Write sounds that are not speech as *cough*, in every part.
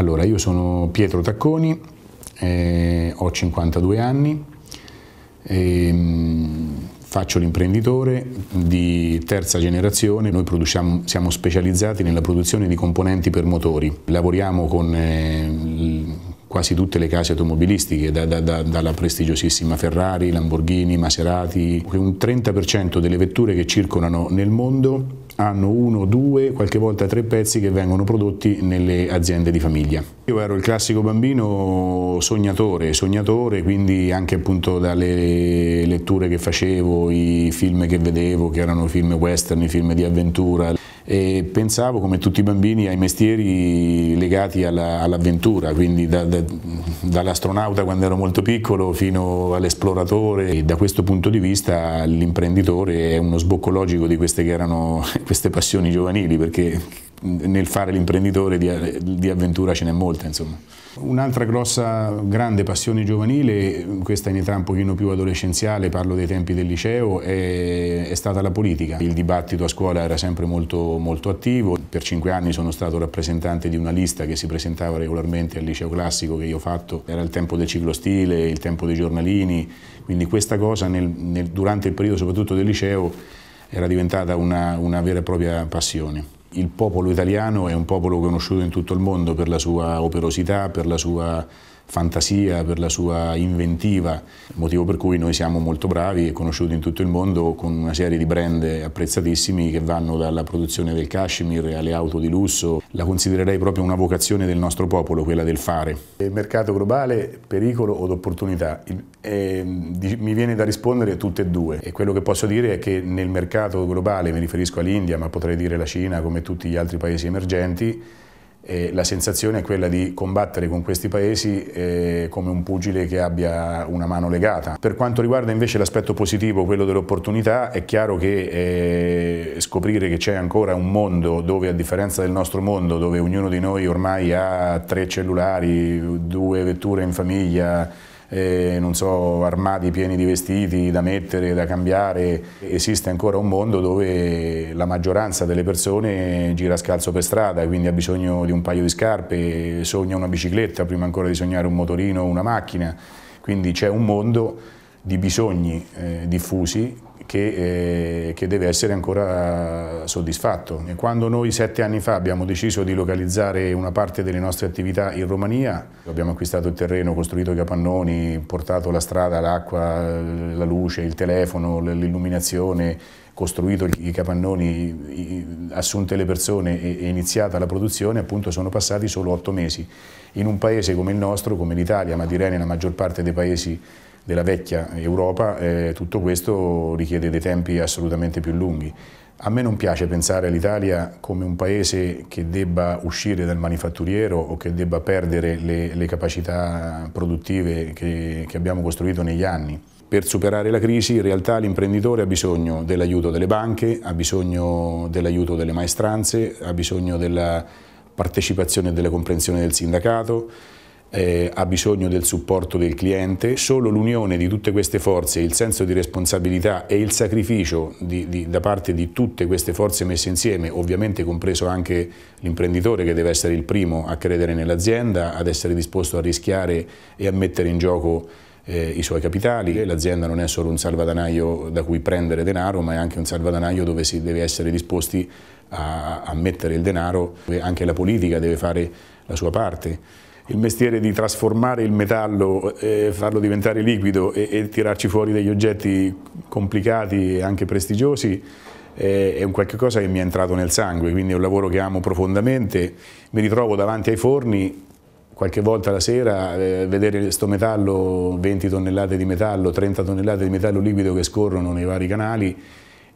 Allora, io sono Pietro Tacconi, eh, ho 52 anni, eh, faccio l'imprenditore di terza generazione, noi siamo specializzati nella produzione di componenti per motori, lavoriamo con eh, quasi tutte le case automobilistiche, da, da, da, dalla prestigiosissima Ferrari, Lamborghini, Maserati, un 30% delle vetture che circolano nel mondo hanno uno, due, qualche volta tre pezzi che vengono prodotti nelle aziende di famiglia. Io ero il classico bambino sognatore, sognatore quindi anche appunto dalle letture che facevo, i film che vedevo, che erano film western, film di avventura e pensavo come tutti i bambini ai mestieri legati all'avventura, all quindi da, da, dall'astronauta quando ero molto piccolo fino all'esploratore e da questo punto di vista l'imprenditore è uno sbocco logico di queste che erano *laughs* queste passioni giovanili perché nel fare l'imprenditore di, di, avventura ce n'è molta insomma. Un'altra grossa grande passione giovanile, questa in età un pochino più adolescenziale, parlo dei tempi del liceo, è, è stata la politica. Il dibattito a scuola era sempre molto, molto attivo, per cinque anni sono stato rappresentante di una lista che si presentava regolarmente al liceo classico che io ho fatto, era il tempo del ciclostile, il tempo dei giornalini, quindi questa cosa nel, nel, durante il periodo soprattutto del liceo era diventata una, una vera e propria passione. Il popolo italiano è un popolo conosciuto in tutto il mondo per la sua operosità, per la sua fantasia, per la sua inventiva, motivo per cui noi siamo molto bravi e conosciuti in tutto il mondo con una serie di brand apprezzatissimi che vanno dalla produzione del cashmere alle auto di lusso. La considererei proprio una vocazione del nostro popolo, quella del fare. Il mercato globale, pericolo o opportunità? E, mi viene da rispondere a tutte e due e quello che posso dire è che nel mercato globale, mi riferisco all'India ma potrei dire la Cina come tutti gli altri paesi emergenti, e la sensazione è quella di combattere con questi paesi eh, come un pugile che abbia una mano legata. Per quanto riguarda invece l'aspetto positivo, quello dell'opportunità, è chiaro che eh, scoprire che c'è ancora un mondo dove, a differenza del nostro mondo, dove ognuno di noi ormai ha tre cellulari, due vetture in famiglia, eh, non so, armadi pieni di vestiti da mettere, da cambiare. Esiste ancora un mondo dove la maggioranza delle persone gira scalzo per strada e quindi ha bisogno di un paio di scarpe, sogna una bicicletta prima ancora di sognare un motorino o una macchina. Quindi c'è un mondo di bisogni eh, diffusi che, eh, che, deve essere ancora soddisfatto. E quando noi sette anni fa abbiamo deciso di localizzare una parte delle nostre attività in Romania, abbiamo acquistato il terreno, costruito i capannoni, portato la strada, l'acqua, la luce, il telefono, l'illuminazione, costruito i capannoni, assunte le persone e iniziata la produzione, appunto sono passati solo otto mesi. In un paese come il nostro, come l'Italia, ma direi nella maggior parte dei paesi della vecchia Europa, eh, tutto questo richiede dei tempi assolutamente più lunghi. A me non piace pensare all'Italia come un paese che debba uscire dal manifatturiero o che debba perdere le, le capacità produttive che, che abbiamo costruito negli anni. Per superare la crisi in realtà l'imprenditore ha bisogno dell'aiuto delle banche, ha bisogno dell'aiuto delle maestranze, ha bisogno della partecipazione e della comprensione del sindacato, eh, ha bisogno del supporto del cliente, solo l'unione di tutte queste forze, il senso di responsabilità e il sacrificio di, di, da parte di tutte queste forze messe insieme, ovviamente compreso anche l'imprenditore che deve essere il primo a credere nell'azienda, ad essere disposto a rischiare e a mettere in gioco eh, i suoi capitali, l'azienda non è solo un salvadanaio da cui prendere denaro, ma è anche un salvadanaio dove si deve essere disposti a, a mettere il denaro, anche la politica deve fare la sua parte il mestiere di trasformare il metallo, eh, farlo diventare liquido e, e, tirarci fuori degli oggetti complicati e anche prestigiosi eh, è un qualche cosa che mi è entrato nel sangue, quindi è un lavoro che amo profondamente. Mi ritrovo davanti ai forni qualche volta la sera eh, vedere questo metallo, 20 tonnellate di metallo, 30 tonnellate di metallo liquido che scorrono nei vari canali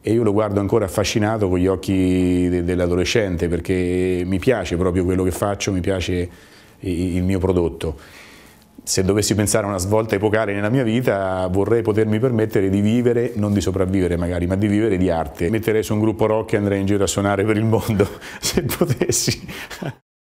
e io lo guardo ancora affascinato con gli occhi de dell'adolescente perché mi piace proprio quello che faccio, mi piace il mio prodotto. Se dovessi pensare a una svolta epocale nella mia vita vorrei potermi permettere di vivere, non di sopravvivere magari, ma di vivere di arte. Metterei su un gruppo rock e andrei in giro a suonare per il mondo, *laughs* se potessi.